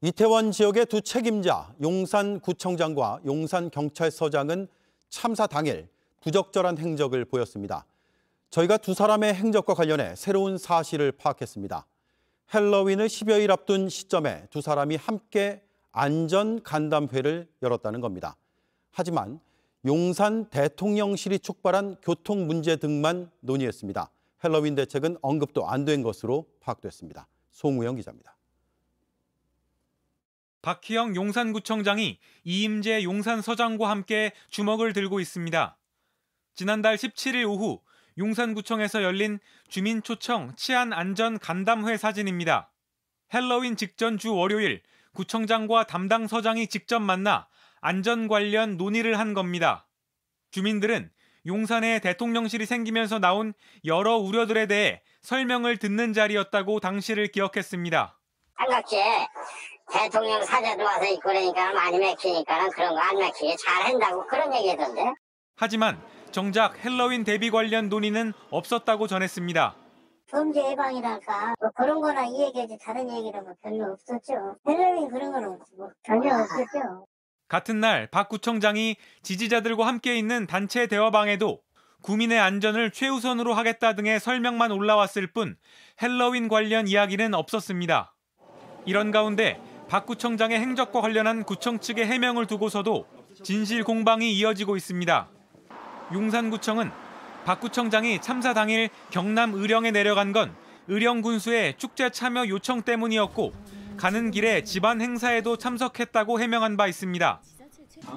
이태원 지역의 두 책임자 용산구청장과 용산경찰서장은 참사 당일 부적절한 행적을 보였습니다. 저희가 두 사람의 행적과 관련해 새로운 사실을 파악했습니다. 헬로윈을 10여일 앞둔 시점에 두 사람이 함께 안전간담회를 열었다는 겁니다. 하지만 용산 대통령실이 촉발한 교통 문제 등만 논의했습니다. 헬로윈 대책은 언급도 안 된 것으로 파악됐습니다. 송우영 기자입니다. 박희영 용산구청장이 이임재 용산서장과 함께 주먹을 들고 있습니다. 지난달 17일 오후 용산구청에서 열린 주민초청 치안안전 간담회 사진입니다. 헬로윈 직전 주 월요일 구청장과 담당 서장이 직접 만나 안전 관련 논의를 한 겁니다. 주민들은 용산에 대통령실이 생기면서 나온 여러 우려들에 대해 설명을 듣는 자리였다고 당시를 기억했습니다. 한각시 대통령 사제도 와서 입고 그러니까 많이 맥히니까 그런 거안 맥히게 잘한다고 그런 얘기던데. 하지만 정작 헬로윈 대비 관련 논의는 없었다고 전했습니다. 범죄 예방이랄까 뭐 그런 거나 이 얘기지 다른 얘기는 뭐 별로 없었죠. 헬로윈 그런 건뭐 전혀 아. 없었죠. 같은 날 박 구청장이 지지자들과 함께 있는 단체 대화방에도 구민의 안전을 최우선으로 하겠다 등의 설명만 올라왔을 뿐 헬로윈 관련 이야기는 없었습니다. 이런 가운데 박 구청장의 행적과 관련한 구청 측의 해명을 두고서도 진실 공방이 이어지고 있습니다. 용산구청은 박 구청장이 참사 당일 경남 의령에 내려간 건 의령 군수의 축제 참여 요청 때문이었고 가는 길에 집안 행사에도 참석했다고 해명한 바 있습니다.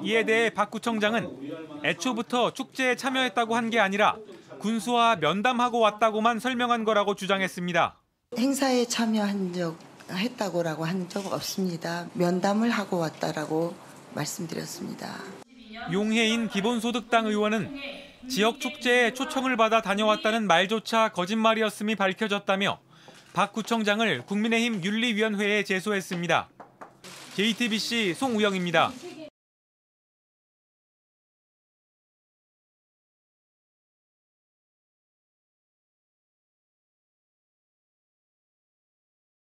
이에 대해 박 구청장은 애초부터 축제에 참여했다고 한 게 아니라 군수와 면담하고 왔다고만 설명한 거라고 주장했습니다. 행사에 참여한 적 했다고라고 한 적 없습니다. 면담을 하고 왔다라고 말씀드렸습니다. 용해인 기본소득당 의원은 지역 축제에 초청을 받아 다녀왔다는 말조차 거짓말이었음이 밝혀졌다며 박 구청장을 국민의힘 윤리위원회에 제소했습니다. JTBC 송우영입니다.